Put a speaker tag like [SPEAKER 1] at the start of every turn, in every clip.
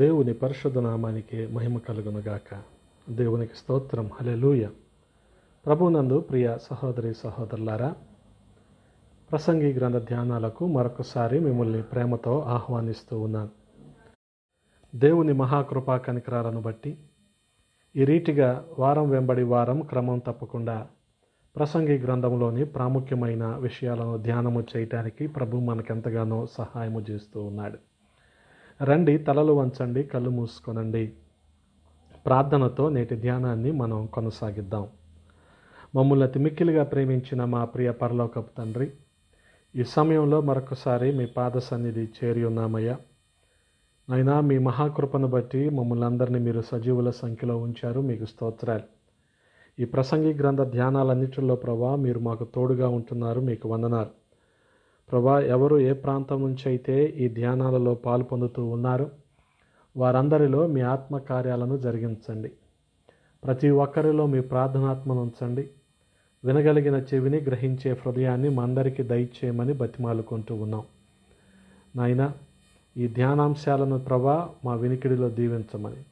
[SPEAKER 1] దేవుని పరిశుద్ధ నామానికి మహిమ కలుగునుగాక దేవునికి స్తోత్రం హలెలూయ ప్రభునందు ప్రియ సహోదరి సహోదరులారా ప్రసంగి గ్రంథ ధ్యానాలకు మరొకసారి మిమ్మల్ని ప్రేమతో ఆహ్వానిస్తూ ఉన్నాను దేవుని మహాకృపా కనికరాలను బట్టి ఈ రీతిగా వారం వెంబడి వారం క్రమం తప్పకుండా ప్రసంగి గ్రంథంలోని ప్రాముఖ్యమైన విషయాలను ధ్యానము చేయటానికి ప్రభు మనకెంతగానో సహాయము చేస్తూ ఉన్నాడు రండి తలలు వంచండి కళ్ళు మూసుకొనండి ప్రార్థనతో నేటి ధ్యానాన్ని మనం కొనసాగిద్దాం మమ్మల్ని అతిమిక్కిలిగా ప్రేమించిన మా ప్రియ పరలోకపు తండ్రి ఈ సమయంలో మరొకసారి మీ పాద సన్నిధి చేరి ఉన్నామయ్యా అయినా మీ మహాకృపను బట్టి మమ్మల్ని అందరినీ మీరు సజీవుల సంఖ్యలో ఉంచారు మీకు స్తోత్రాలు ఈ ప్రసంగి గ్రంథ ధ్యానాలన్నింటిలో ప్రభావ మీరు మాకు తోడుగా ఉంటున్నారు మీకు వందనాలు ప్రభా ఎవరు ఏ ప్రాంతం నుంచి అయితే ఈ ధ్యానాలలో పాలు పొందుతూ ఉన్నారు వారందరిలో మీ ఆత్మ కార్యాలను జరిగించండి ప్రతి ఒక్కరిలో మీ ప్రార్థనాత్మను ఉంచండి వినగలిగిన చెవిని గ్రహించే హృదయాన్ని మా అందరికీ దయచేయమని బతిమాలుకుంటూ ఉన్నాం నాయన ఈ ధ్యానాంశాలను ప్రభా మా వినికిడిలో దీవించమని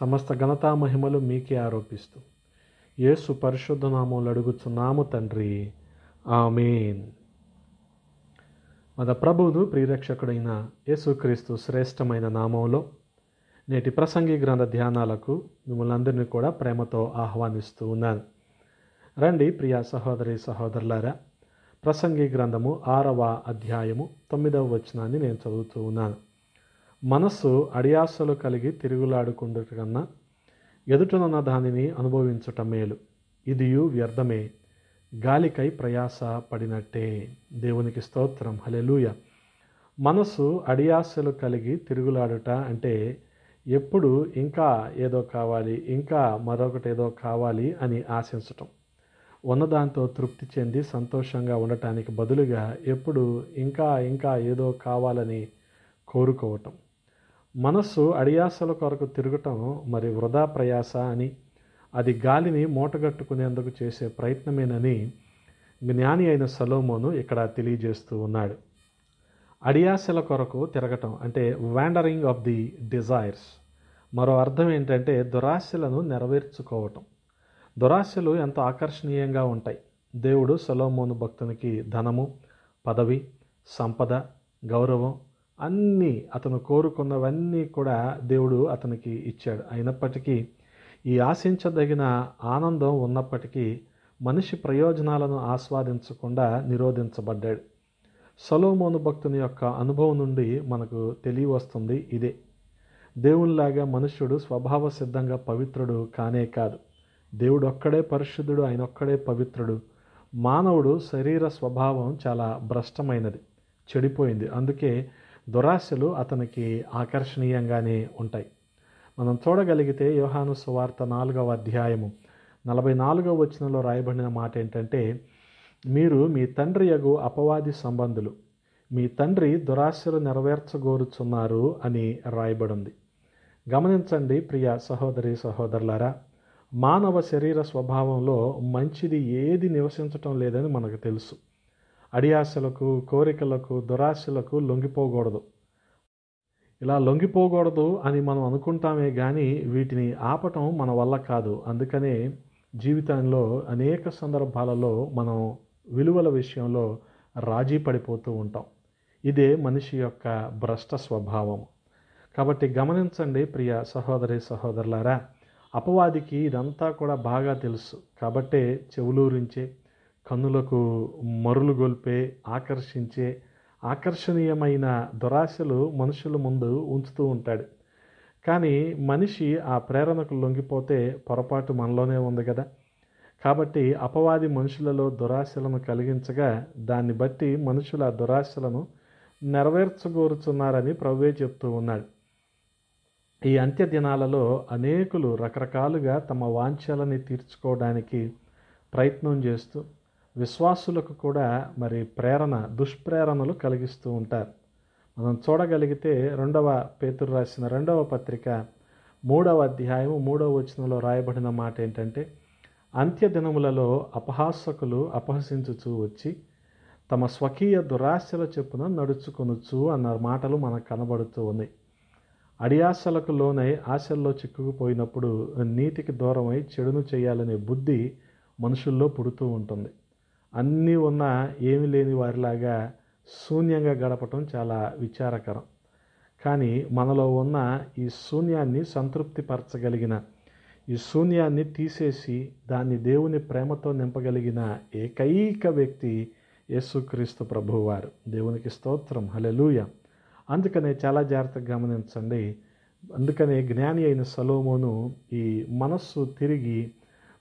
[SPEAKER 1] సమస్త ఘనతా మహిమలు మీకే ఆరోపిస్తూ ఏసు పరిశుద్ధ నామంలో అడుగుచున్నాము తండ్రి ఆమెన్ మన ప్రభువును ప్రిరక్షకుడైన యేసుక్రీస్తు శ్రేష్టమైన నామంలో నేటి ప్రసంగి గ్రంథ ధ్యానాలకు మిమ్మల్ని అందరినీ కూడా ప్రేమతో ఆహ్వానిస్తూ ఉన్నాను రండి ప్రియా సహోదరి సహోదరులారా ప్రసంగి గ్రంథము ఆరవ అధ్యాయము తొమ్మిదవ వచనాన్ని నేను చదువుతూ ఉన్నాను మనస్సు అడియాసలు కలిగి తిరుగులాడుకుంటు కన్నా ఎదుటనున్న దానిని అనుభవించటం మేలు ఇదియు వ్యర్థమే గాలికై ప్రయాస పడినట్టే దేవునికి స్తోత్రం హలెలూయ మనసు అడియాసలు కలిగి తిరుగులాడుట అంటే ఎప్పుడు ఇంకా ఏదో కావాలి ఇంకా మరొకటి ఏదో కావాలి అని ఆశించటం ఉన్నదాంతో తృప్తి చెంది సంతోషంగా ఉండటానికి బదులుగా ఎప్పుడు ఇంకా ఇంకా ఏదో కావాలని కోరుకోవటం మనస్సు అడియాసల కొరకు తిరగటం మరి వృధా ప్రయాస అని అది గాలిని మూటగట్టుకునేందుకు చేసే ప్రయత్నమేనని జ్ఞాని అయిన సలోమోను ఇక్కడ తెలియజేస్తూ ఉన్నాడు అడియాశల కొరకు తిరగటం అంటే వ్యాండరింగ్ ఆఫ్ ది డిజైర్స్ మరో అర్థం ఏంటంటే దురాశలను నెరవేర్చుకోవటం దురాశలు ఎంతో ఆకర్షణీయంగా ఉంటాయి దేవుడు సలోమోను భక్తునికి ధనము పదవి సంపద గౌరవం అన్నీ అతను కోరుకున్నవన్నీ కూడా దేవుడు అతనికి ఇచ్చాడు అయినప్పటికీ ఈ ఆశించదగిన ఆనందం ఉన్నప్పటికీ మనిషి ప్రయోజనాలను ఆస్వాదించకుండా నిరోధించబడ్డాడు సలోమోను భక్తుని యొక్క అనుభవం నుండి మనకు తెలియవస్తుంది ఇదే దేవునిలాగా మనుష్యుడు స్వభావ సిద్ధంగా పవిత్రుడు కానే కాదు దేవుడు ఒక్కడే పరిశుద్ధుడు ఆయన ఒక్కడే పవిత్రుడు మానవుడు శరీర స్వభావం చాలా భ్రష్టమైనది చెడిపోయింది అందుకే దురాశలు అతనికి ఆకర్షణీయంగానే ఉంటాయి మనం చూడగలిగితే యోహాను సువార్త నాలుగవ అధ్యాయము నలభై నాలుగవ వచనంలో రాయబడిన మాట ఏంటంటే మీరు మీ తండ్రి యగు అపవాది సంబంధులు మీ తండ్రి దురాశలు నెరవేర్చగోరుచున్నారు అని రాయబడింది గమనించండి ప్రియ సహోదరి సహోదరులారా మానవ శరీర స్వభావంలో మంచిది ఏది నివసించటం లేదని మనకు తెలుసు అడియాశలకు కోరికలకు దురాశలకు లొంగిపోకూడదు ఇలా లొంగిపోకూడదు అని మనం అనుకుంటామే కానీ వీటిని ఆపటం మన వల్ల కాదు అందుకనే జీవితంలో అనేక సందర్భాలలో మనం విలువల విషయంలో రాజీ పడిపోతూ ఉంటాం ఇదే మనిషి యొక్క భ్రష్ట స్వభావం కాబట్టి గమనించండి ప్రియ సహోదరి సహోదరులారా అపవాదికి ఇదంతా కూడా బాగా తెలుసు కాబట్టే చెవులూరించే కన్నులకు మరులు గొల్పే ఆకర్షించే ఆకర్షణీయమైన దురాశలు మనుషుల ముందు ఉంచుతూ ఉంటాడు కానీ మనిషి ఆ ప్రేరణకు లొంగిపోతే పొరపాటు మనలోనే ఉంది కదా కాబట్టి అపవాది మనుషులలో దురాశలను కలిగించగా దాన్ని బట్టి మనుషుల దురాశలను నెరవేర్చగోరుచున్నారని ప్రవ్వే చెప్తూ ఉన్నాడు ఈ అంత్య దినాలలో అనేకులు రకరకాలుగా తమ వాంఛలని తీర్చుకోవడానికి ప్రయత్నం చేస్తూ విశ్వాసులకు కూడా మరి ప్రేరణ దుష్ప్రేరణలు కలిగిస్తూ ఉంటారు మనం చూడగలిగితే రెండవ పేతురు రాసిన రెండవ పత్రిక మూడవ అధ్యాయం మూడవ వచనంలో రాయబడిన మాట ఏంటంటే అంత్యదినములలో అపహాసకులు అపహసించుచూ వచ్చి తమ స్వకీయ దురాశల చెప్పున నడుచుకొనుచు అన్న మాటలు మనకు కనబడుతూ ఉన్నాయి అడియాశలకు లోనై ఆశల్లో చిక్కుకుపోయినప్పుడు నీతికి దూరమై చెడును చేయాలనే బుద్ధి మనుషుల్లో పుడుతూ ఉంటుంది అన్నీ ఉన్నా ఏమీ లేని వారిలాగా శూన్యంగా గడపటం చాలా విచారకరం కానీ మనలో ఉన్న ఈ శూన్యాన్ని సంతృప్తిపరచగలిగిన ఈ శూన్యాన్ని తీసేసి దాన్ని దేవుని ప్రేమతో నింపగలిగిన ఏకైక వ్యక్తి యేసుక్రీస్తు ప్రభువారు దేవునికి స్తోత్రం హలెలూయ అందుకనే చాలా జాగ్రత్తగా గమనించండి అందుకనే జ్ఞాని అయిన సలోమోను ఈ మనస్సు తిరిగి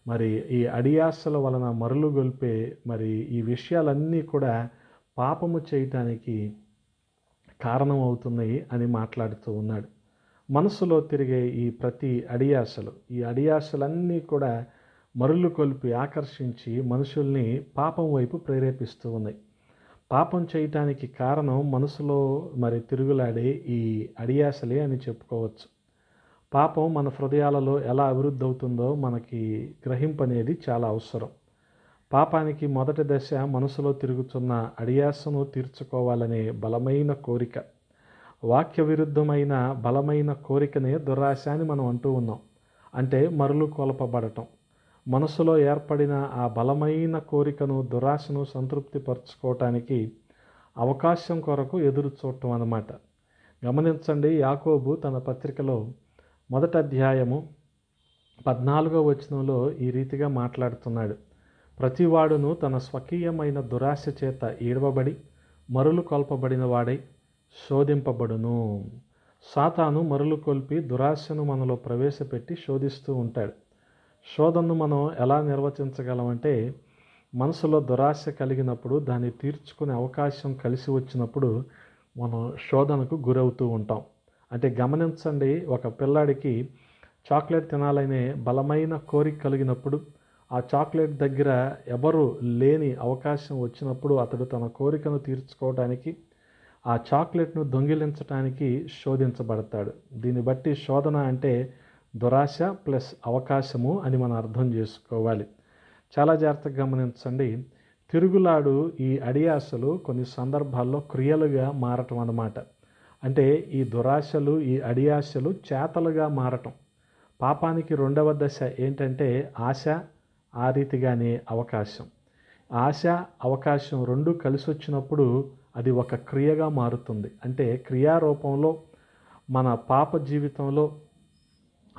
[SPEAKER 1] మరి ఈ అడియాసల వలన మరులు గొల్పే మరి ఈ విషయాలన్నీ కూడా పాపము చేయటానికి కారణం అవుతున్నాయి అని మాట్లాడుతూ ఉన్నాడు మనసులో తిరిగే ఈ ప్రతి అడియాసలు ఈ అడియాసలన్నీ కూడా మరులు కొలిపి ఆకర్షించి మనుషుల్ని పాపం వైపు ప్రేరేపిస్తూ ఉన్నాయి పాపం చేయటానికి కారణం మనసులో మరి తిరుగులాడే ఈ అడియాసలే అని చెప్పుకోవచ్చు పాపం మన హృదయాలలో ఎలా అభివృద్ధి అవుతుందో మనకి గ్రహింపనేది చాలా అవసరం పాపానికి మొదటి దశ మనసులో తిరుగుతున్న అడియాసను తీర్చుకోవాలనే బలమైన కోరిక వాక్య విరుద్ధమైన బలమైన కోరికనే దురాశ అని మనం అంటూ ఉన్నాం అంటే మరలు కొలపబడటం మనసులో ఏర్పడిన ఆ బలమైన కోరికను దురాశను సంతృప్తిపరచుకోవటానికి అవకాశం కొరకు ఎదురు చూడటం అన్నమాట గమనించండి యాకోబు తన పత్రికలో మొదటి అధ్యాయము పద్నాలుగో వచనంలో ఈ రీతిగా మాట్లాడుతున్నాడు ప్రతివాడును తన స్వకీయమైన దురాశ చేత ఈడవబడి మరులు కొల్పబడిన వాడై శోధింపబడును సాతాను మరులు కొల్పి దురాశను మనలో ప్రవేశపెట్టి శోధిస్తూ ఉంటాడు శోధనను మనం ఎలా నిర్వచించగలమంటే మనసులో దురాశ కలిగినప్పుడు దాన్ని తీర్చుకునే అవకాశం కలిసి వచ్చినప్పుడు మనం శోధనకు గురవుతూ ఉంటాం అంటే గమనించండి ఒక పిల్లాడికి చాక్లెట్ తినాలనే బలమైన కోరిక కలిగినప్పుడు ఆ చాక్లెట్ దగ్గర ఎవరు లేని అవకాశం వచ్చినప్పుడు అతడు తన కోరికను తీర్చుకోవడానికి ఆ చాక్లెట్ను దొంగిలించడానికి శోధించబడతాడు దీన్ని బట్టి శోధన అంటే దురాశ ప్లస్ అవకాశము అని మనం అర్థం చేసుకోవాలి చాలా జాగ్రత్తగా గమనించండి తిరుగులాడు ఈ అడియాసలు కొన్ని సందర్భాల్లో క్రియలుగా మారటం అన్నమాట అంటే ఈ దురాశలు ఈ అడియాశలు చేతలుగా మారటం పాపానికి రెండవ దశ ఏంటంటే ఆశ ఆ రీతిగానే అవకాశం ఆశ అవకాశం రెండు కలిసి వచ్చినప్పుడు అది ఒక క్రియగా మారుతుంది అంటే క్రియారూపంలో మన పాప జీవితంలో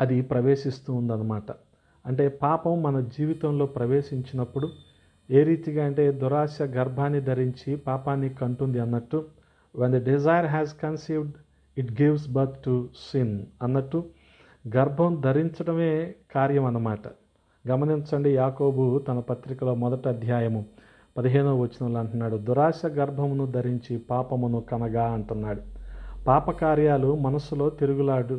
[SPEAKER 1] అది ప్రవేశిస్తూ ఉందన్నమాట అంటే పాపం మన జీవితంలో ప్రవేశించినప్పుడు ఏ రీతిగా అంటే దురాశ గర్భాన్ని ధరించి పాపాన్ని కంటుంది అన్నట్టు when the desire has conceived it gives birth to sin అన్నట్టు గర్భం ధరించడమే కార్యం అన్నమాట గమనించండి యాకోబు తన పత్రికలో మొదటి అధ్యాయము పదిహేనవ వచనంలో అంటున్నాడు దురాశ గర్భమును ధరించి పాపమును కనగా అంటున్నాడు పాపకార్యాలు మనసులో తిరుగులాడు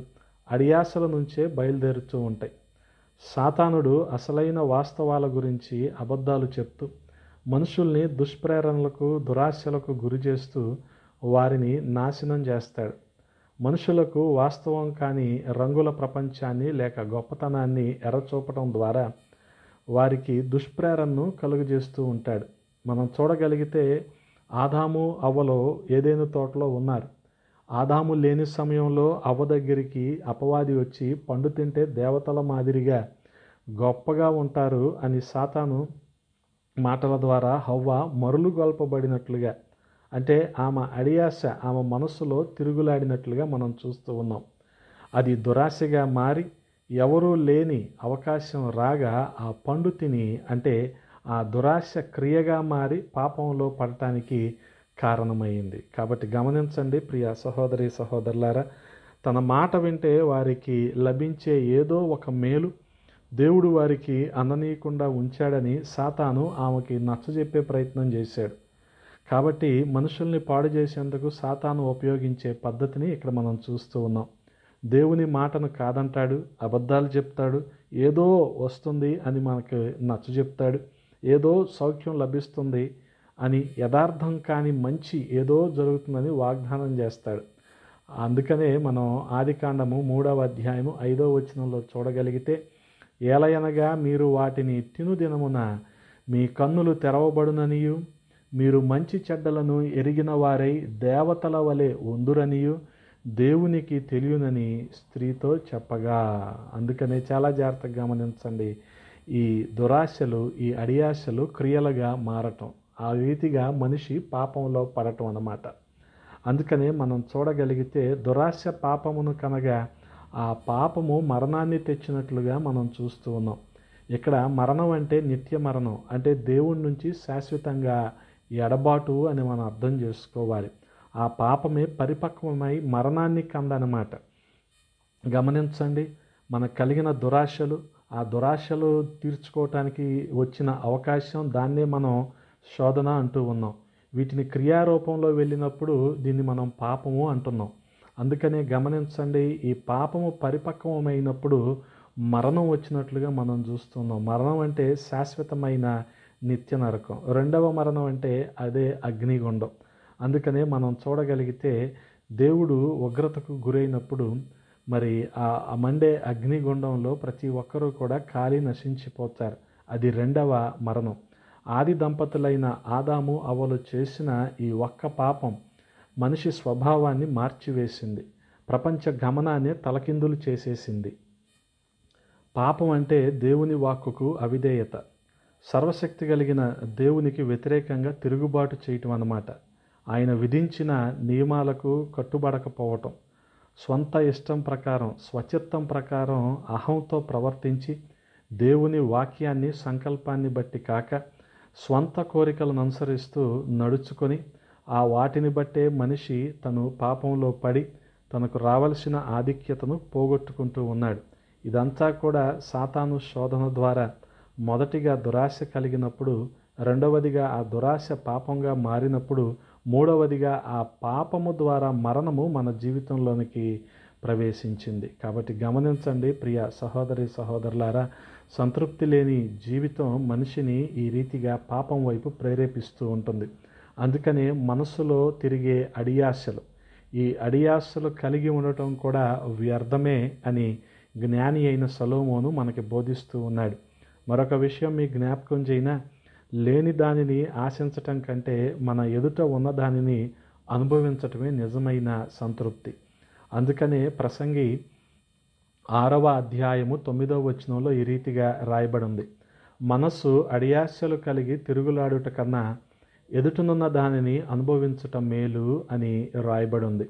[SPEAKER 1] అడియాసల నుంచే బయలుదేరుతూ ఉంటాయి సాతానుడు అసలైన వాస్తవాల గురించి అబద్ధాలు చెప్తూ మనుషుల్ని దుష్ప్రేరణలకు దురాశలకు గురి చేస్తూ వారిని నాశనం చేస్తాడు మనుషులకు వాస్తవం కాని రంగుల ప్రపంచాన్ని లేక గొప్పతనాన్ని ఎరచూపటం ద్వారా వారికి దుష్ప్రేరణను కలుగజేస్తూ ఉంటాడు మనం చూడగలిగితే ఆదాము అవ్వలో ఏదైనా తోటలో ఉన్నారు ఆదాము లేని సమయంలో అవ్వ దగ్గరికి అపవాది వచ్చి పండు తింటే దేవతల మాదిరిగా గొప్పగా ఉంటారు అని సాతాను మాటల ద్వారా హవ్వ మరులు గొల్పబడినట్లుగా అంటే ఆమె అడియాశ ఆమె మనస్సులో తిరుగులాడినట్లుగా మనం చూస్తూ ఉన్నాం అది దురాశగా మారి ఎవరూ లేని అవకాశం రాగా ఆ పండు తిని అంటే ఆ దురాశ క్రియగా మారి పాపంలో పడటానికి కారణమైంది కాబట్టి గమనించండి ప్రియ సహోదరి సహోదరులారా తన మాట వింటే వారికి లభించే ఏదో ఒక మేలు దేవుడు వారికి అందనీయకుండా ఉంచాడని సాతాను ఆమెకి నచ్చజెప్పే ప్రయత్నం చేశాడు కాబట్టి మనుషుల్ని పాడు చేసేందుకు సాతాను ఉపయోగించే పద్ధతిని ఇక్కడ మనం చూస్తూ ఉన్నాం దేవుని మాటను కాదంటాడు అబద్ధాలు చెప్తాడు ఏదో వస్తుంది అని మనకు నచ్చ చెప్తాడు ఏదో సౌఖ్యం లభిస్తుంది అని యథార్థం కాని మంచి ఏదో జరుగుతుందని వాగ్దానం చేస్తాడు అందుకనే మనం ఆదికాండము మూడవ అధ్యాయము ఐదో వచనంలో చూడగలిగితే ఏలయనగా మీరు వాటిని తినుదినమున మీ కన్నులు తెరవబడుననియు మీరు మంచి చెడ్డలను ఎరిగిన వారై దేవతల వలె ఉందురనియు దేవునికి తెలియనని స్త్రీతో చెప్పగా అందుకనే చాలా జాగ్రత్తగా గమనించండి ఈ దురాశలు ఈ అడియాశలు క్రియలుగా మారటం ఆ రీతిగా మనిషి పాపంలో పడటం అన్నమాట అందుకనే మనం చూడగలిగితే దురాశ పాపమును కనగా ఆ పాపము మరణాన్ని తెచ్చినట్లుగా మనం చూస్తూ ఉన్నాం ఇక్కడ మరణం అంటే నిత్య మరణం అంటే దేవుడి నుంచి శాశ్వతంగా ఎడబాటు అని మనం అర్థం చేసుకోవాలి ఆ పాపమే పరిపక్వమై మరణాన్ని కందనమాట గమనించండి మనకు కలిగిన దురాశలు ఆ దురాశలు తీర్చుకోవటానికి వచ్చిన అవకాశం దాన్నే మనం శోధన అంటూ ఉన్నాం వీటిని క్రియారూపంలో వెళ్ళినప్పుడు దీన్ని మనం పాపము అంటున్నాం అందుకనే గమనించండి ఈ పాపము పరిపక్వమైనప్పుడు మరణం వచ్చినట్లుగా మనం చూస్తున్నాం మరణం అంటే శాశ్వతమైన నిత్య నరకం రెండవ మరణం అంటే అదే అగ్నిగుండం అందుకనే మనం చూడగలిగితే దేవుడు ఉగ్రతకు గురైనప్పుడు మరి ఆ మండే అగ్నిగుండంలో ప్రతి ఒక్కరూ కూడా కాలి నశించిపోతారు అది రెండవ మరణం ఆది దంపతులైన ఆదాము అవలు చేసిన ఈ ఒక్క పాపం మనిషి స్వభావాన్ని మార్చివేసింది ప్రపంచ గమనాన్ని తలకిందులు చేసేసింది పాపం అంటే దేవుని వాక్కుకు అవిధేయత సర్వశక్తి కలిగిన దేవునికి వ్యతిరేకంగా తిరుగుబాటు చేయటం అన్నమాట ఆయన విధించిన నియమాలకు కట్టుబడకపోవటం స్వంత ఇష్టం ప్రకారం స్వచిత్తం ప్రకారం అహంతో ప్రవర్తించి దేవుని వాక్యాన్ని సంకల్పాన్ని బట్టి కాక స్వంత కోరికలను అనుసరిస్తూ నడుచుకొని ఆ వాటిని బట్టే మనిషి తను పాపంలో పడి తనకు రావలసిన ఆధిక్యతను పోగొట్టుకుంటూ ఉన్నాడు ఇదంతా కూడా సాతాను శోధన ద్వారా మొదటిగా దురాశ కలిగినప్పుడు రెండవదిగా ఆ దురాశ పాపంగా మారినప్పుడు మూడవదిగా ఆ పాపము ద్వారా మరణము మన జీవితంలోనికి ప్రవేశించింది కాబట్టి గమనించండి ప్రియ సహోదరి సహోదరులారా సంతృప్తి లేని జీవితం మనిషిని ఈ రీతిగా పాపం వైపు ప్రేరేపిస్తూ ఉంటుంది అందుకనే మనసులో తిరిగే అడియాశలు ఈ అడియాశలు కలిగి ఉండటం కూడా వ్యర్థమే అని జ్ఞాని అయిన సలోమోను మనకి బోధిస్తూ ఉన్నాడు మరొక విషయం మీ జ్ఞాపకం చేయినా లేని దానిని ఆశించటం కంటే మన ఎదుట ఉన్న దానిని అనుభవించటమే నిజమైన సంతృప్తి అందుకనే ప్రసంగి ఆరవ అధ్యాయము తొమ్మిదవ వచనంలో ఈ రీతిగా రాయబడింది మనస్సు అడియాశలు కలిగి తిరుగులాడుట కన్నా ఎదుటనున్న దానిని అనుభవించటం మేలు అని రాయబడింది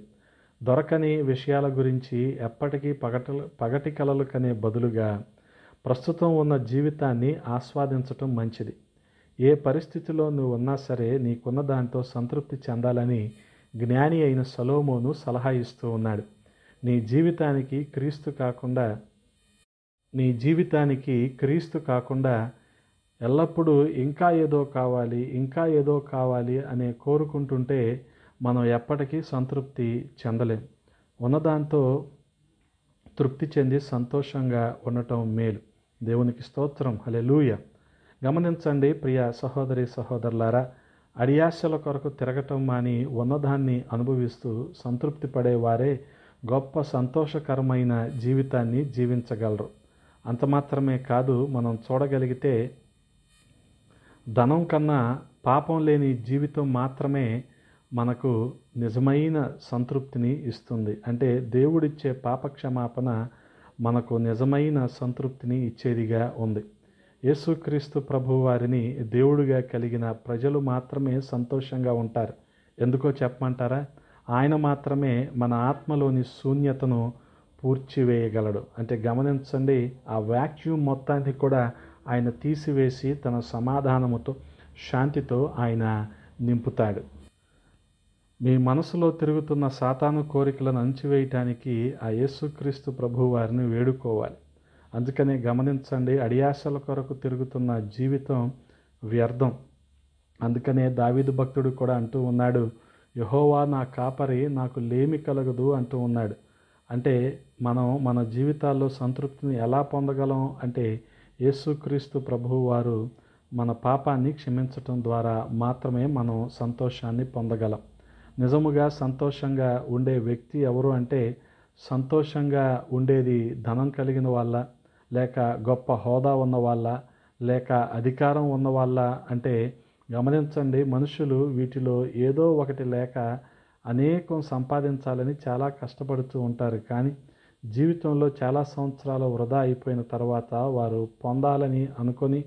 [SPEAKER 1] దొరకని విషయాల గురించి ఎప్పటికీ పగట పగటి కలలు కనే బదులుగా ప్రస్తుతం ఉన్న జీవితాన్ని ఆస్వాదించటం మంచిది ఏ పరిస్థితిలో నువ్వు ఉన్నా సరే నీకున్న దానితో సంతృప్తి చెందాలని జ్ఞాని అయిన సలోమోను సలహా ఇస్తూ ఉన్నాడు నీ జీవితానికి క్రీస్తు కాకుండా నీ జీవితానికి క్రీస్తు కాకుండా ఎల్లప్పుడూ ఇంకా ఏదో కావాలి ఇంకా ఏదో కావాలి అనే కోరుకుంటుంటే మనం ఎప్పటికీ సంతృప్తి చెందలేం ఉన్నదాంతో తృప్తి చెంది సంతోషంగా ఉండటం మేలు దేవునికి స్తోత్రం హలెలూయ గమనించండి ప్రియ సహోదరి సహోదరులారా అడియాశల కొరకు తిరగటం మాని ఉన్నదాన్ని అనుభవిస్తూ సంతృప్తి పడేవారే గొప్ప సంతోషకరమైన జీవితాన్ని జీవించగలరు అంత మాత్రమే కాదు మనం చూడగలిగితే ధనం కన్నా పాపం లేని జీవితం మాత్రమే మనకు నిజమైన సంతృప్తిని ఇస్తుంది అంటే దేవుడిచ్చే పాపక్షమాపణ మనకు నిజమైన సంతృప్తిని ఇచ్చేదిగా ఉంది యేసుక్రీస్తు ప్రభు వారిని దేవుడిగా కలిగిన ప్రజలు మాత్రమే సంతోషంగా ఉంటారు ఎందుకో చెప్పమంటారా ఆయన మాత్రమే మన ఆత్మలోని శూన్యతను పూర్చివేయగలడు అంటే గమనించండి ఆ వ్యాక్యూమ్ మొత్తాన్ని కూడా ఆయన తీసివేసి తన సమాధానముతో శాంతితో ఆయన నింపుతాడు మీ మనసులో తిరుగుతున్న సాతాను కోరికలను అంచివేయటానికి ఆ యేసుక్రీస్తు ప్రభు వారిని వేడుకోవాలి అందుకని గమనించండి అడియాశల కొరకు తిరుగుతున్న జీవితం వ్యర్థం అందుకనే దావిదు భక్తుడు కూడా అంటూ ఉన్నాడు యహోవా నా కాపరి నాకు లేమి కలగదు అంటూ ఉన్నాడు అంటే మనం మన జీవితాల్లో సంతృప్తిని ఎలా పొందగలం అంటే యేసుక్రీస్తు ప్రభువు వారు మన పాపాన్ని క్షమించటం ద్వారా మాత్రమే మనం సంతోషాన్ని పొందగలం నిజముగా సంతోషంగా ఉండే వ్యక్తి ఎవరు అంటే సంతోషంగా ఉండేది ధనం కలిగిన వాళ్ళ లేక గొప్ప హోదా ఉన్న వాళ్ళ లేక అధికారం ఉన్న వాళ్ళ అంటే గమనించండి మనుషులు వీటిలో ఏదో ఒకటి లేక అనేకం సంపాదించాలని చాలా కష్టపడుతూ ఉంటారు కానీ జీవితంలో చాలా సంవత్సరాలు వృధా అయిపోయిన తర్వాత వారు పొందాలని అనుకొని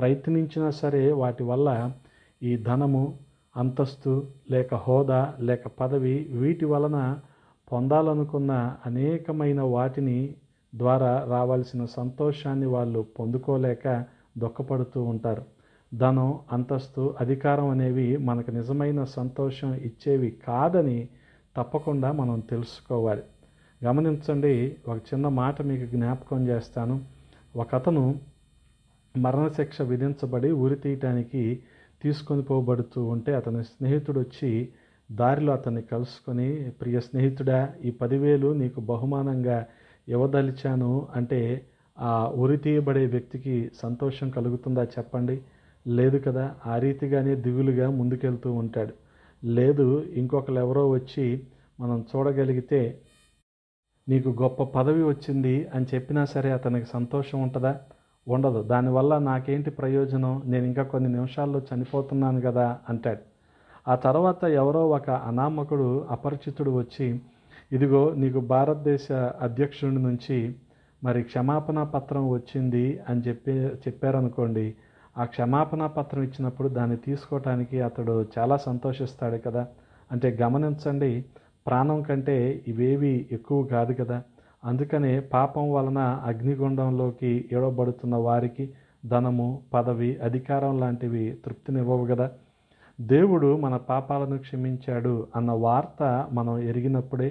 [SPEAKER 1] ప్రయత్నించినా సరే వాటి వల్ల ఈ ధనము అంతస్తు లేక హోదా లేక పదవి వీటి వలన పొందాలనుకున్న అనేకమైన వాటిని ద్వారా రావాల్సిన సంతోషాన్ని వాళ్ళు పొందుకోలేక దుఃఖపడుతూ ఉంటారు ధనం అంతస్తు అధికారం అనేవి మనకు నిజమైన సంతోషం ఇచ్చేవి కాదని తప్పకుండా మనం తెలుసుకోవాలి గమనించండి ఒక చిన్న మాట మీకు జ్ఞాపకం చేస్తాను ఒకతను మరణశిక్ష విధించబడి ఊరి తీయటానికి తీసుకొని పోబడుతూ ఉంటే అతని స్నేహితుడు వచ్చి దారిలో అతన్ని కలుసుకొని ప్రియ స్నేహితుడా ఈ పదివేలు నీకు బహుమానంగా ఇవ్వదలిచాను అంటే ఆ ఉరి తీయబడే వ్యక్తికి సంతోషం కలుగుతుందా చెప్పండి లేదు కదా ఆ రీతిగానే దిగులుగా ముందుకెళ్తూ ఉంటాడు లేదు ఇంకొకరు ఎవరో వచ్చి మనం చూడగలిగితే నీకు గొప్ప పదవి వచ్చింది అని చెప్పినా సరే అతనికి సంతోషం ఉంటుందా ఉండదు దానివల్ల నాకేంటి ప్రయోజనం నేను ఇంకా కొన్ని నిమిషాల్లో చనిపోతున్నాను కదా అంటాడు ఆ తర్వాత ఎవరో ఒక అనామకుడు అపరిచితుడు వచ్చి ఇదిగో నీకు భారతదేశ అధ్యక్షుడి నుంచి మరి క్షమాపణ పత్రం వచ్చింది అని చెప్పి చెప్పారనుకోండి ఆ క్షమాపణ పత్రం ఇచ్చినప్పుడు దాన్ని తీసుకోవటానికి అతడు చాలా సంతోషిస్తాడు కదా అంటే గమనించండి ప్రాణం కంటే ఇవేవి ఎక్కువ కాదు కదా అందుకనే పాపం వలన అగ్నిగుండంలోకి ఇవ్వబడుతున్న వారికి ధనము పదవి అధికారం లాంటివి తృప్తినివ్వవు కదా దేవుడు మన పాపాలను క్షమించాడు అన్న వార్త మనం ఎరిగినప్పుడే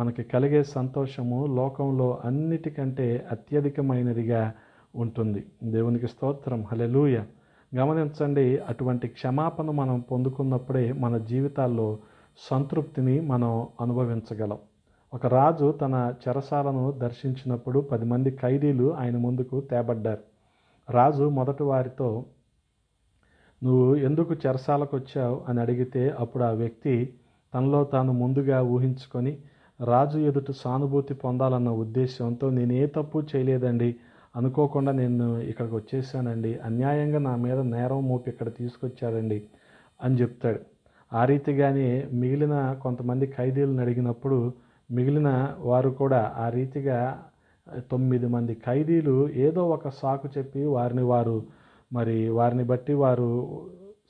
[SPEAKER 1] మనకి కలిగే సంతోషము లోకంలో అన్నిటికంటే అత్యధికమైనదిగా ఉంటుంది దేవునికి స్తోత్రం హలెలూయ గమనించండి అటువంటి క్షమాపణ మనం పొందుకున్నప్పుడే మన జీవితాల్లో సంతృప్తిని మనం అనుభవించగలం ఒక రాజు తన చెరసాలను దర్శించినప్పుడు పది మంది ఖైదీలు ఆయన ముందుకు తేబడ్డారు రాజు మొదటి వారితో నువ్వు ఎందుకు చెరసాలకు వచ్చావు అని అడిగితే అప్పుడు ఆ వ్యక్తి తనలో తాను ముందుగా ఊహించుకొని రాజు ఎదుట సానుభూతి పొందాలన్న ఉద్దేశంతో నేను ఏ తప్పు చేయలేదండి అనుకోకుండా నేను ఇక్కడికి వచ్చేసానండి అన్యాయంగా నా మీద నేరం మోపి ఇక్కడ తీసుకొచ్చారండి అని చెప్తాడు ఆ రీతిగానే మిగిలిన కొంతమంది ఖైదీలను అడిగినప్పుడు మిగిలిన వారు కూడా ఆ రీతిగా తొమ్మిది మంది ఖైదీలు ఏదో ఒక సాకు చెప్పి వారిని వారు మరి వారిని బట్టి వారు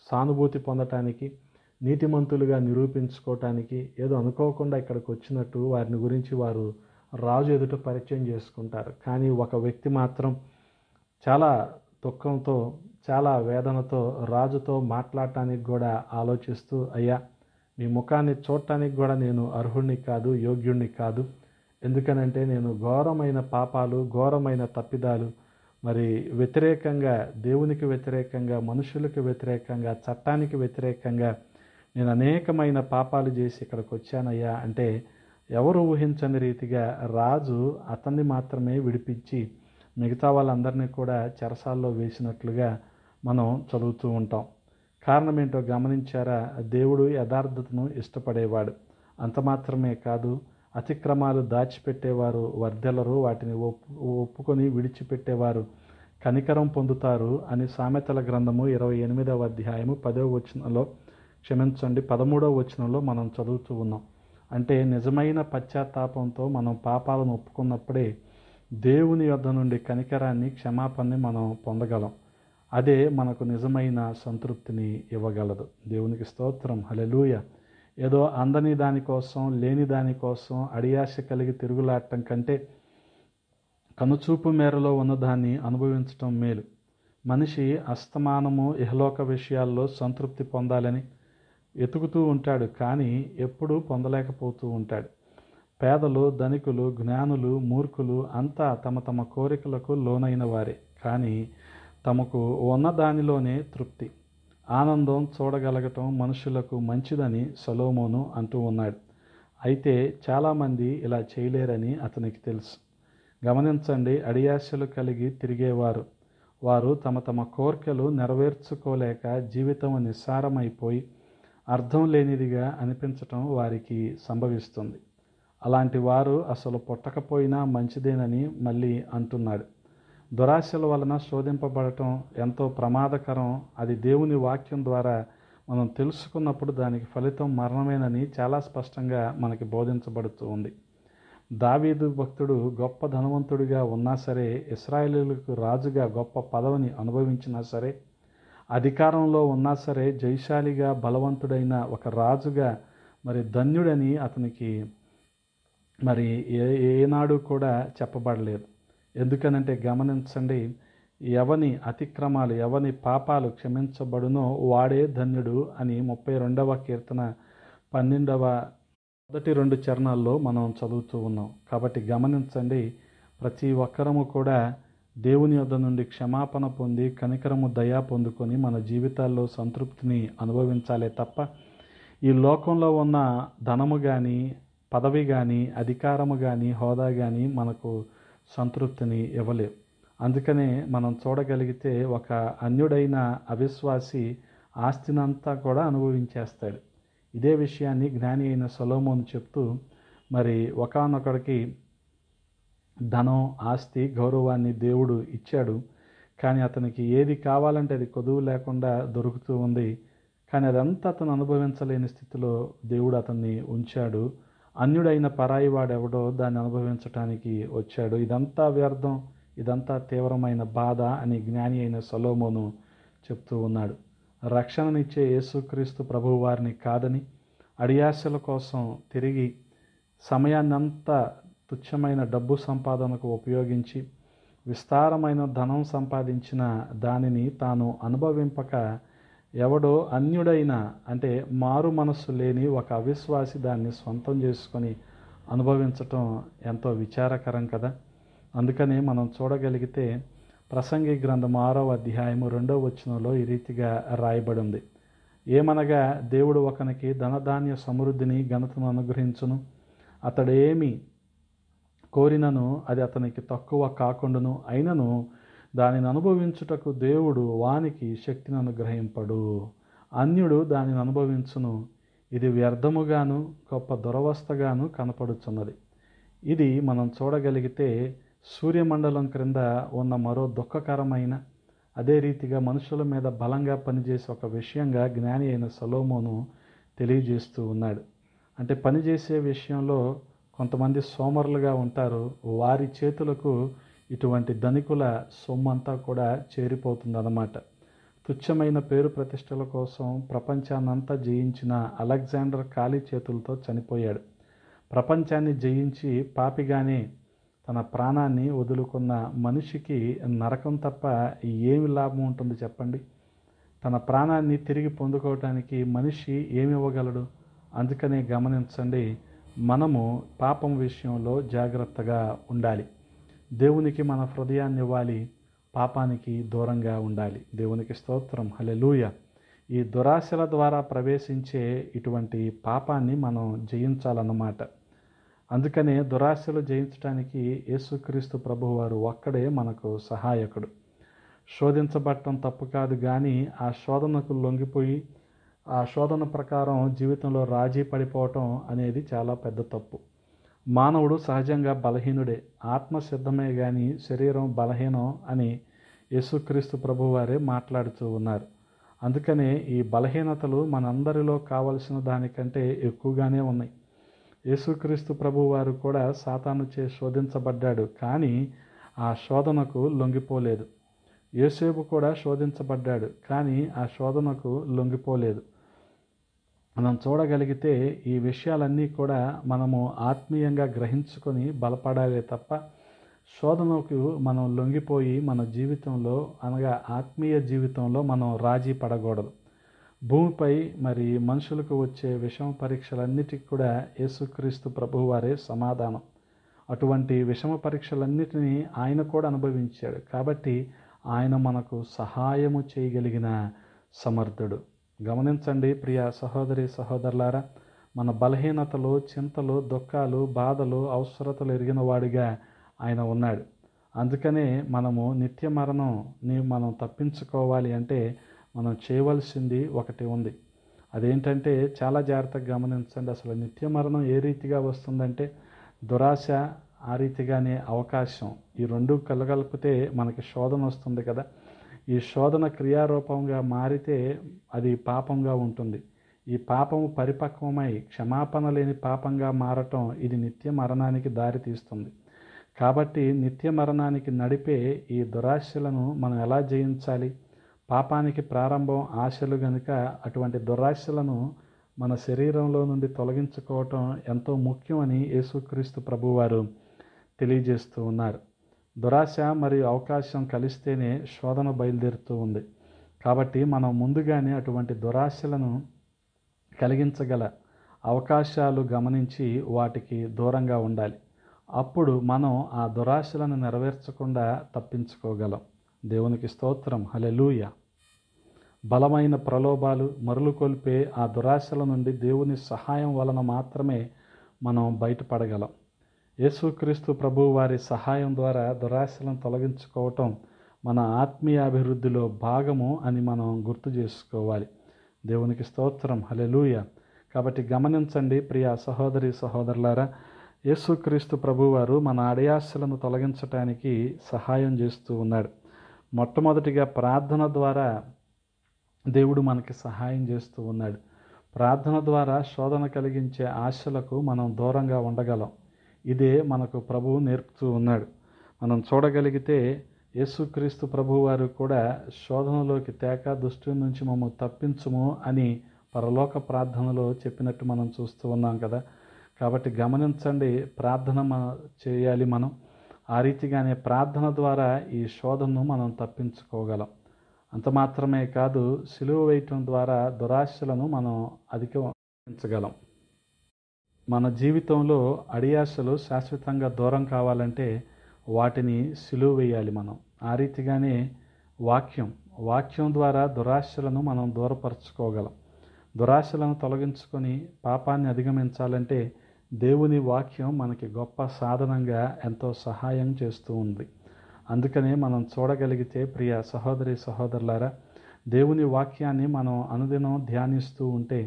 [SPEAKER 1] సానుభూతి పొందటానికి నీతిమంతులుగా నిరూపించుకోవటానికి ఏదో అనుకోకుండా ఇక్కడికి వచ్చినట్టు వారిని గురించి వారు రాజు ఎదుట పరిచయం చేసుకుంటారు కానీ ఒక వ్యక్తి మాత్రం చాలా దుఃఖంతో చాలా వేదనతో రాజుతో మాట్లాడటానికి కూడా ఆలోచిస్తూ అయ్యా నీ ముఖాన్ని చూడటానికి కూడా నేను అర్హుణ్ణి కాదు యోగ్యుణ్ణి కాదు ఎందుకనంటే నేను ఘోరమైన పాపాలు ఘోరమైన తప్పిదాలు మరి వ్యతిరేకంగా దేవునికి వ్యతిరేకంగా మనుషులకు వ్యతిరేకంగా చట్టానికి వ్యతిరేకంగా నేను అనేకమైన పాపాలు చేసి ఇక్కడికి వచ్చానయ్యా అంటే ఎవరు ఊహించని రీతిగా రాజు అతన్ని మాత్రమే విడిపించి మిగతా వాళ్ళందరినీ కూడా చెరసాల్లో వేసినట్లుగా మనం చదువుతూ ఉంటాం కారణం ఏంటో గమనించారా దేవుడు యథార్థతను ఇష్టపడేవాడు అంత మాత్రమే కాదు అతిక్రమాలు దాచిపెట్టేవారు వర్ధెలరు వాటిని ఒప్పుకొని విడిచిపెట్టేవారు కనికరం పొందుతారు అని సామెతల గ్రంథము ఇరవై ఎనిమిదవ అధ్యాయము పదవ వచనంలో క్షమించండి పదమూడవ వచనంలో మనం చదువుతూ ఉన్నాం అంటే నిజమైన పశ్చాత్తాపంతో మనం పాపాలను ఒప్పుకున్నప్పుడే దేవుని యొద్ద నుండి కనికరాన్ని క్షమాపణని మనం పొందగలం అదే మనకు నిజమైన సంతృప్తిని ఇవ్వగలదు దేవునికి స్తోత్రం హలెలూయ ఏదో అందని దానికోసం లేని దానికోసం అడియాశ కలిగి తిరుగులాడటం కంటే కనుచూపు మేరలో ఉన్నదాన్ని అనుభవించటం మేలు మనిషి అస్తమానము ఇహలోక విషయాల్లో సంతృప్తి పొందాలని ఎతుకుతూ ఉంటాడు కానీ ఎప్పుడూ పొందలేకపోతూ ఉంటాడు పేదలు ధనికులు జ్ఞానులు మూర్ఖులు అంతా తమ తమ కోరికలకు లోనైన వారే కానీ తమకు ఉన్న దానిలోనే తృప్తి ఆనందం చూడగలగటం మనుషులకు మంచిదని సలోమోను అంటూ ఉన్నాడు అయితే చాలామంది ఇలా చేయలేరని అతనికి తెలుసు గమనించండి అడియాశలు కలిగి తిరిగేవారు వారు తమ తమ కోరికలు నెరవేర్చుకోలేక జీవితం నిస్సారమైపోయి అర్థం లేనిదిగా అనిపించటం వారికి సంభవిస్తుంది అలాంటి వారు అసలు పుట్టకపోయినా మంచిదేనని మళ్ళీ అంటున్నాడు దురాశల వలన శోధింపబడటం ఎంతో ప్రమాదకరం అది దేవుని వాక్యం ద్వారా మనం తెలుసుకున్నప్పుడు దానికి ఫలితం మరణమేనని చాలా స్పష్టంగా మనకి బోధించబడుతూ ఉంది దావీదు భక్తుడు గొప్ప ధనవంతుడిగా ఉన్నా సరే ఇస్రాయేలీలకు రాజుగా గొప్ప పదవిని అనుభవించినా సరే అధికారంలో ఉన్నా సరే జైశాలిగా బలవంతుడైన ఒక రాజుగా మరి ధన్యుడని అతనికి మరి ఏ ఏనాడు కూడా చెప్పబడలేదు ఎందుకనంటే గమనించండి ఎవని అతిక్రమాలు ఎవని పాపాలు క్షమించబడునో వాడే ధన్యుడు అని ముప్పై రెండవ కీర్తన పన్నెండవ మొదటి రెండు చరణాల్లో మనం చదువుతూ ఉన్నాం కాబట్టి గమనించండి ప్రతి ఒక్కరము కూడా దేవుని యొద్ద నుండి క్షమాపణ పొంది కనికరము దయా పొందుకొని మన జీవితాల్లో సంతృప్తిని అనుభవించాలే తప్ప ఈ లోకంలో ఉన్న ధనము కానీ పదవి కానీ అధికారము కానీ హోదా కానీ మనకు సంతృప్తిని ఇవ్వలేవు అందుకనే మనం చూడగలిగితే ఒక అన్యుడైన అవిశ్వాసి ఆస్తినంతా కూడా అనుభవించేస్తాడు ఇదే విషయాన్ని జ్ఞాని అయిన సొలోమోన్ చెప్తూ మరి ఒకనొకడికి ధనం ఆస్తి గౌరవాన్ని దేవుడు ఇచ్చాడు కానీ అతనికి ఏది కావాలంటే అది కొదువు లేకుండా దొరుకుతూ ఉంది కానీ అదంతా అతను అనుభవించలేని స్థితిలో దేవుడు అతన్ని ఉంచాడు అన్యుడైన పరాయివాడెవడో దాన్ని అనుభవించటానికి వచ్చాడు ఇదంతా వ్యర్థం ఇదంతా తీవ్రమైన బాధ అని జ్ఞాని అయిన సొలోమోను చెప్తూ ఉన్నాడు రక్షణనిచ్చే యేసుక్రీస్తు ప్రభు వారిని కాదని అడియాశల కోసం తిరిగి సమయాన్నంతా తుచ్చమైన డబ్బు సంపాదనకు ఉపయోగించి విస్తారమైన ధనం సంపాదించిన దానిని తాను అనుభవింపక ఎవడో అన్యుడైన అంటే మారు మనస్సు లేని ఒక అవిశ్వాసి దాన్ని సొంతం చేసుకొని అనుభవించటం ఎంతో విచారకరం కదా అందుకని మనం చూడగలిగితే ప్రసంగి గ్రంథం ఆరవ అధ్యాయము రెండవ వచనంలో ఈ రీతిగా రాయబడి ఉంది ఏమనగా దేవుడు ఒకనికి ధనధాన్య సమృద్ధిని ఘనతను అనుగ్రహించును అతడేమి కోరినను అది అతనికి తక్కువ కాకుండాను అయినను దానిని అనుభవించుటకు దేవుడు వానికి శక్తిని అనుగ్రహింపడు అన్యుడు దానిని అనుభవించును ఇది వ్యర్థముగాను గొప్ప దురవస్థగాను కనపడుచున్నది ఇది మనం చూడగలిగితే సూర్యమండలం క్రింద ఉన్న మరో దుఃఖకరమైన అదే రీతిగా మనుషుల మీద బలంగా పనిచేసే ఒక విషయంగా జ్ఞాని అయిన సలోమోను తెలియజేస్తూ ఉన్నాడు అంటే పనిచేసే విషయంలో కొంతమంది సోమరులుగా ఉంటారు వారి చేతులకు ఇటువంటి ధనికుల సొమ్మంతా కూడా చేరిపోతుందన్నమాట తుచ్చమైన పేరు ప్రతిష్టల కోసం ప్రపంచాన్నంతా జయించిన అలెగ్జాండర్ ఖాళీ చేతులతో చనిపోయాడు ప్రపంచాన్ని జయించి పాపిగానే తన ప్రాణాన్ని వదులుకున్న మనిషికి నరకం తప్ప ఏమి లాభం ఉంటుంది చెప్పండి తన ప్రాణాన్ని తిరిగి పొందుకోవటానికి మనిషి ఏమి ఇవ్వగలడు అందుకనే గమనించండి మనము పాపం విషయంలో జాగ్రత్తగా ఉండాలి దేవునికి మన హృదయాన్ని ఇవ్వాలి పాపానికి దూరంగా ఉండాలి దేవునికి స్తోత్రం హలెలూయ ఈ దురాశల ద్వారా ప్రవేశించే ఇటువంటి పాపాన్ని మనం జయించాలన్నమాట అందుకనే దురాశలు జయించడానికి యేసుక్రీస్తు ప్రభువారు ఒక్కడే మనకు సహాయకుడు శోధించబట్టం తప్పు కాదు కానీ ఆ శోధనకు లొంగిపోయి ఆ శోధన ప్రకారం జీవితంలో రాజీ పడిపోవటం అనేది చాలా పెద్ద తప్పు మానవుడు సహజంగా బలహీనుడే ఆత్మ సిద్ధమే కానీ శరీరం బలహీనం అని యేసుక్రీస్తు ప్రభువారే మాట్లాడుతూ ఉన్నారు అందుకనే ఈ బలహీనతలు మనందరిలో కావలసిన దానికంటే ఎక్కువగానే ఉన్నాయి యేసుక్రీస్తు ప్రభువారు కూడా చే శోధించబడ్డాడు కానీ ఆ శోధనకు లొంగిపోలేదు యేసేపు కూడా శోధించబడ్డాడు కానీ ఆ శోధనకు లొంగిపోలేదు మనం చూడగలిగితే ఈ విషయాలన్నీ కూడా మనము ఆత్మీయంగా గ్రహించుకొని బలపడాలి తప్ప శోధనకు మనం లొంగిపోయి మన జీవితంలో అనగా ఆత్మీయ జీవితంలో మనం రాజీ పడకూడదు భూమిపై మరి మనుషులకు వచ్చే విషమ పరీక్షలన్నిటికి కూడా యేసుక్రీస్తు ప్రభువారే సమాధానం అటువంటి విషమ పరీక్షలన్నిటినీ ఆయన కూడా అనుభవించాడు కాబట్టి ఆయన మనకు సహాయము చేయగలిగిన సమర్థుడు గమనించండి ప్రియ సహోదరి సహోదరులారా మన బలహీనతలు చింతలు దుఃఖాలు బాధలు అవసరతలు ఎరిగిన వాడిగా ఆయన ఉన్నాడు అందుకనే మనము నిత్య మరణంని మనం తప్పించుకోవాలి అంటే మనం చేయవలసింది ఒకటి ఉంది అదేంటంటే చాలా జాగ్రత్తగా గమనించండి అసలు నిత్య మరణం ఏ రీతిగా వస్తుందంటే దురాశ ఆ రీతిగానే అవకాశం ఈ రెండు కలగలిపితే మనకి శోధన వస్తుంది కదా ఈ శోధన క్రియారూపంగా మారితే అది పాపంగా ఉంటుంది ఈ పాపము పరిపక్వమై క్షమాపణ లేని పాపంగా మారటం ఇది నిత్య మరణానికి దారితీస్తుంది కాబట్టి నిత్య మరణానికి నడిపే ఈ దురాశలను మనం ఎలా జయించాలి పాపానికి ప్రారంభం ఆశలు గనుక అటువంటి దురాశలను మన శరీరంలో నుండి తొలగించుకోవటం ఎంతో ముఖ్యమని యేసుక్రీస్తు ప్రభువారు తెలియజేస్తూ ఉన్నారు దురాశ మరియు అవకాశం కలిస్తేనే శోధన బయలుదేరుతూ ఉంది కాబట్టి మనం ముందుగానే అటువంటి దురాశలను కలిగించగల అవకాశాలు గమనించి వాటికి దూరంగా ఉండాలి అప్పుడు మనం ఆ దురాశలను నెరవేర్చకుండా తప్పించుకోగలం దేవునికి స్తోత్రం హలెలూయ బలమైన ప్రలోభాలు మరులు కొల్పే ఆ దురాశల నుండి దేవుని సహాయం వలన మాత్రమే మనం బయటపడగలం యేసుక్రీస్తు ప్రభు వారి సహాయం ద్వారా దురాశలను తొలగించుకోవటం మన ఆత్మీయ అభివృద్ధిలో భాగము అని మనం గుర్తు చేసుకోవాలి దేవునికి స్తోత్రం హలెలూయ కాబట్టి గమనించండి ప్రియ సహోదరి సహోదరులారా యేసుక్రీస్తు ప్రభువారు మన అడయాశలను తొలగించటానికి సహాయం చేస్తూ ఉన్నాడు మొట్టమొదటిగా ప్రార్థన ద్వారా దేవుడు మనకి సహాయం చేస్తూ ఉన్నాడు ప్రార్థన ద్వారా శోధన కలిగించే ఆశలకు మనం దూరంగా ఉండగలం ఇదే మనకు ప్రభువు నేర్పుతూ ఉన్నాడు మనం చూడగలిగితే యేసుక్రీస్తు వారు కూడా శోధనలోకి తేక దృష్టి నుంచి మమ్మల్ని తప్పించుము అని పరలోక ప్రార్థనలో చెప్పినట్టు మనం చూస్తూ ఉన్నాం కదా కాబట్టి గమనించండి ప్రార్థన చేయాలి మనం ఆ రీతిగానే ప్రార్థన ద్వారా ఈ శోధనను మనం తప్పించుకోగలం అంత మాత్రమే కాదు సిలువ వేయటం ద్వారా దురాశలను మనం అధిగమించగలం మన జీవితంలో అడియాసలు శాశ్వతంగా దూరం కావాలంటే వాటిని సిలువ వేయాలి మనం ఆ రీతిగానే వాక్యం వాక్యం ద్వారా దురాశలను మనం దూరపరచుకోగలం దురాశలను తొలగించుకొని పాపాన్ని అధిగమించాలంటే దేవుని వాక్యం మనకి గొప్ప సాధనంగా ఎంతో సహాయం చేస్తూ ఉంది అందుకనే మనం చూడగలిగితే ప్రియ సహోదరి సహోదరులారా దేవుని వాక్యాన్ని మనం అనుదినం ధ్యానిస్తూ ఉంటే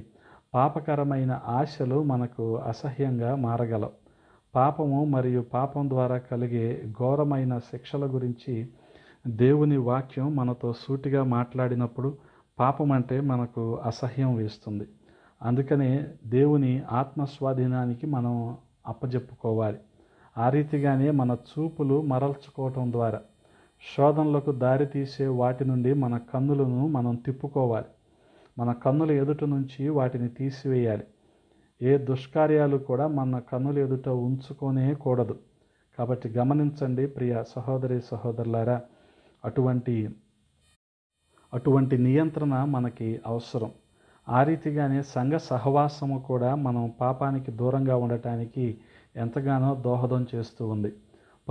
[SPEAKER 1] పాపకరమైన ఆశలు మనకు అసహ్యంగా మారగలవు పాపము మరియు పాపం ద్వారా కలిగే ఘోరమైన శిక్షల గురించి దేవుని వాక్యం మనతో సూటిగా మాట్లాడినప్పుడు పాపం అంటే మనకు అసహ్యం వేస్తుంది అందుకనే దేవుని ఆత్మస్వాధీనానికి మనం అప్పజెప్పుకోవాలి ఆ రీతిగానే మన చూపులు మరల్చుకోవటం ద్వారా శోధనలకు దారితీసే వాటి నుండి మన కన్నులను మనం తిప్పుకోవాలి మన కన్నుల ఎదుట నుంచి వాటిని తీసివేయాలి ఏ దుష్కార్యాలు కూడా మన కన్నుల ఎదుట ఉంచుకొనే కూడదు కాబట్టి గమనించండి ప్రియ సహోదరి సహోదరులారా అటువంటి అటువంటి నియంత్రణ మనకి అవసరం ఆ రీతిగానే సంఘ సహవాసము కూడా మనం పాపానికి దూరంగా ఉండటానికి ఎంతగానో దోహదం చేస్తూ ఉంది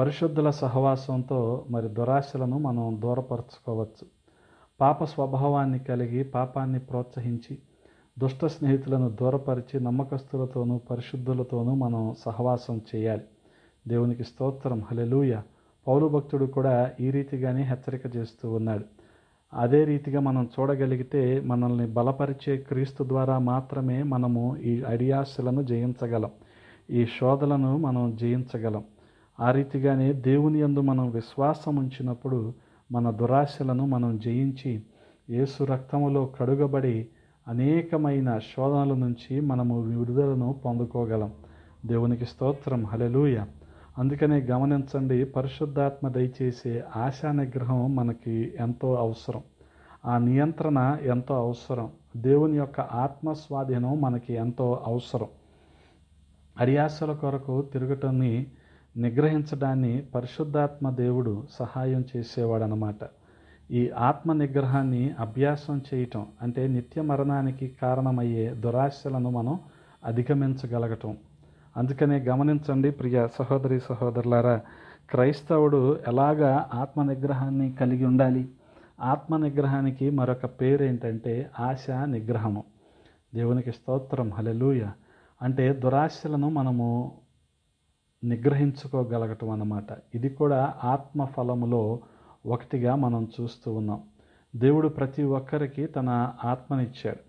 [SPEAKER 1] పరిశుద్ధుల సహవాసంతో మరి దురాశలను మనం దూరపరచుకోవచ్చు పాప స్వభావాన్ని కలిగి పాపాన్ని ప్రోత్సహించి దుష్ట స్నేహితులను దూరపరిచి నమ్మకస్తులతోనూ పరిశుద్ధులతోనూ మనం సహవాసం చేయాలి దేవునికి స్తోత్రం హలెలూయ పౌరు భక్తుడు కూడా ఈ రీతిగానే హెచ్చరిక చేస్తూ ఉన్నాడు అదే రీతిగా మనం చూడగలిగితే మనల్ని బలపరిచే క్రీస్తు ద్వారా మాత్రమే మనము ఈ అడియాసులను జయించగలం ఈ శోధలను మనం జయించగలం ఆ రీతిగానే దేవుని యందు మనం విశ్వాసం ఉంచినప్పుడు మన దురాశలను మనం జయించి ఏసు రక్తములో కడుగబడి అనేకమైన శోధనల నుంచి మనము విడుదలను పొందుకోగలం దేవునికి స్తోత్రం హలెలూయ అందుకనే గమనించండి పరిశుద్ధాత్మ దయచేసే ఆశా నిగ్రహం మనకి ఎంతో అవసరం ఆ నియంత్రణ ఎంతో అవసరం దేవుని యొక్క ఆత్మస్వాధీనం మనకి ఎంతో అవసరం అరియాసల కొరకు తిరుగుటని నిగ్రహించడాన్ని పరిశుద్ధాత్మ దేవుడు సహాయం చేసేవాడనమాట ఈ ఆత్మ నిగ్రహాన్ని అభ్యాసం చేయటం అంటే నిత్య మరణానికి కారణమయ్యే దురాశలను మనం అధిగమించగలగటం అందుకనే గమనించండి ప్రియ సహోదరి సహోదరులారా క్రైస్తవుడు ఎలాగా ఆత్మ నిగ్రహాన్ని కలిగి ఉండాలి ఆత్మ నిగ్రహానికి మరొక పేరు ఏంటంటే ఆశ నిగ్రహము దేవునికి స్తోత్రం హలెలూయ అంటే దురాశలను మనము నిగ్రహించుకోగలగటం అన్నమాట ఇది కూడా ఆత్మ ఫలములో ఒకటిగా మనం చూస్తూ ఉన్నాం దేవుడు ప్రతి ఒక్కరికి తన ఆత్మనిచ్చాడు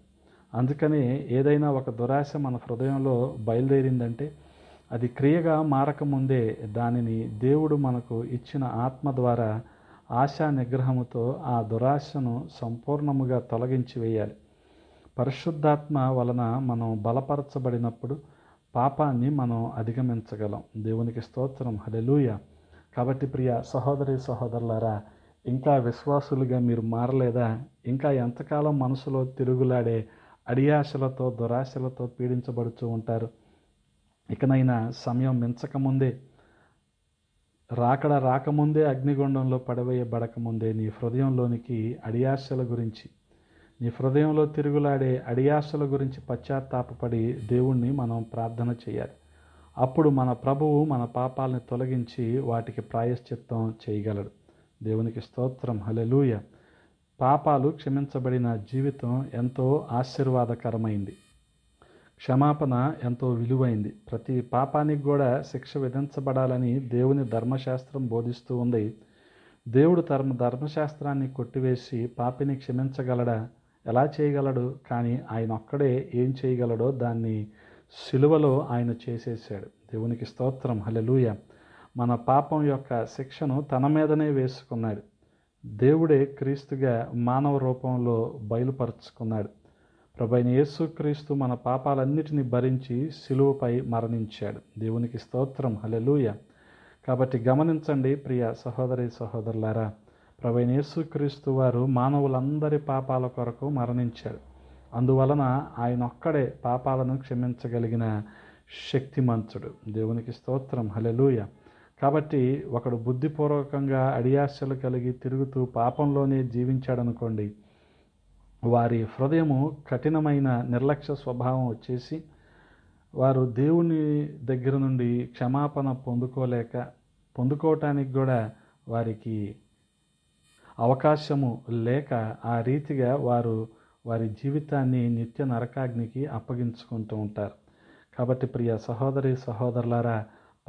[SPEAKER 1] అందుకని ఏదైనా ఒక దురాశ మన హృదయంలో బయలుదేరిందంటే అది క్రియగా మారకముందే దానిని దేవుడు మనకు ఇచ్చిన ఆత్మ ద్వారా ఆశా నిగ్రహముతో ఆ దురాశను సంపూర్ణముగా తొలగించి వేయాలి పరిశుద్ధాత్మ వలన మనం బలపరచబడినప్పుడు పాపాన్ని మనం అధిగమించగలం దేవునికి స్తోత్రం హలెలూయ కాబట్టి ప్రియ సహోదరి సహోదరులారా ఇంకా విశ్వాసులుగా మీరు మారలేదా ఇంకా ఎంతకాలం మనసులో తిరుగులాడే అడియాశలతో దురాశలతో పీడించబడుతూ ఉంటారు ఇకనైనా సమయం మించకముందే రాకడ రాకముందే అగ్నిగుండంలో పడవేయబడకముందే నీ హృదయంలోనికి అడియాశల గురించి నీ హృదయంలో తిరుగులాడే అడియాసల గురించి పశ్చాత్తాపడి దేవుణ్ణి మనం ప్రార్థన చేయాలి అప్పుడు మన ప్రభువు మన పాపాలని తొలగించి వాటికి ప్రాయశ్చిత్తం చేయగలడు దేవునికి స్తోత్రం హలెలూయ పాపాలు క్షమించబడిన జీవితం ఎంతో ఆశీర్వాదకరమైంది క్షమాపణ ఎంతో విలువైంది ప్రతి పాపానికి కూడా శిక్ష విధించబడాలని దేవుని ధర్మశాస్త్రం బోధిస్తూ ఉంది దేవుడు తమ ధర్మశాస్త్రాన్ని కొట్టివేసి పాపిని క్షమించగలడా ఎలా చేయగలడు కానీ ఆయన ఒక్కడే ఏం చేయగలడో దాన్ని సిలువలో ఆయన చేసేసాడు దేవునికి స్తోత్రం హలెలూయ మన పాపం యొక్క శిక్షను తన మీదనే వేసుకున్నాడు దేవుడే క్రీస్తుగా మానవ రూపంలో బయలుపరుచుకున్నాడు ప్రభైన యేసుక్రీస్తు మన పాపాలన్నిటిని భరించి సిలువపై మరణించాడు దేవునికి స్తోత్రం హలెలూయ కాబట్టి గమనించండి ప్రియ సహోదరి సహోదరులారా యేసుక్రీస్తు వారు మానవులందరి పాపాల కొరకు మరణించాడు అందువలన ఆయన ఒక్కడే పాపాలను క్షమించగలిగిన శక్తిమంతుడు దేవునికి స్తోత్రం హలెలూయ కాబట్టి ఒకడు బుద్ధిపూర్వకంగా అడియాశలు కలిగి తిరుగుతూ పాపంలోనే జీవించాడనుకోండి వారి హృదయము కఠినమైన నిర్లక్ష్య స్వభావం వచ్చేసి వారు దేవుని దగ్గర నుండి క్షమాపణ పొందుకోలేక పొందుకోవటానికి కూడా వారికి అవకాశము లేక ఆ రీతిగా వారు వారి జీవితాన్ని నిత్య నరకాగ్నికి అప్పగించుకుంటూ ఉంటారు కాబట్టి ప్రియ సహోదరి సహోదరులారా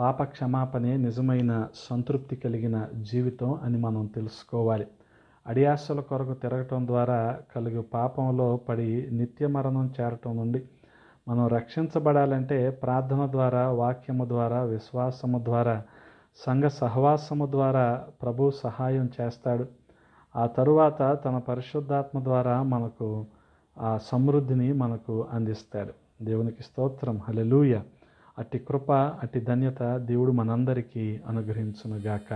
[SPEAKER 1] పాప క్షమాపణే నిజమైన సంతృప్తి కలిగిన జీవితం అని మనం తెలుసుకోవాలి అడియాశల కొరకు తిరగటం ద్వారా కలిగే పాపంలో పడి నిత్య మరణం చేరటం నుండి మనం రక్షించబడాలంటే ప్రార్థన ద్వారా వాక్యము ద్వారా విశ్వాసము ద్వారా సంఘ సహవాసము ద్వారా ప్రభు సహాయం చేస్తాడు ఆ తరువాత తన పరిశుద్ధాత్మ ద్వారా మనకు ఆ సమృద్ధిని మనకు అందిస్తాడు దేవునికి స్తోత్రం హలెలూయ అట్టి కృప అట్టి ధన్యత దేవుడు మనందరికీ అనుగ్రహించునుగాక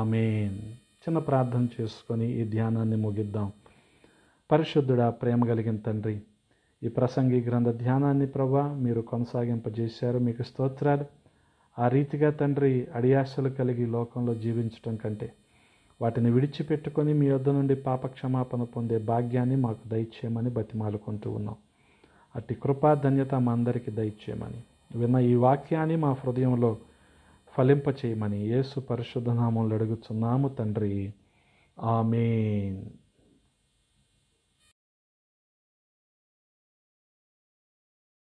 [SPEAKER 1] ఆమెన్ చిన్న ప్రార్థన చేసుకొని ఈ ధ్యానాన్ని ముగిద్దాం పరిశుద్ధుడా ప్రేమ కలిగిన తండ్రి ఈ ప్రసంగి గ్రంథ ధ్యానాన్ని ప్రభా మీరు కొనసాగింపజేశారు మీకు స్తోత్రాలు ఆ రీతిగా తండ్రి అడియాశలు కలిగి లోకంలో జీవించటం కంటే వాటిని విడిచిపెట్టుకొని మీ యొద్ద నుండి పాపక్షమాపణ పొందే భాగ్యాన్ని మాకు దయచేయమని బతిమాలుకుంటూ ఉన్నాం అట్టి కృపా ధన్యత మా అందరికీ దయచేయమని విన్న ఈ వాక్యాన్ని మా హృదయంలో ఫలింపచేయమని యేసు పరిశుద్ధనామంలో అడుగుతున్నాము తండ్రి ఆమెన్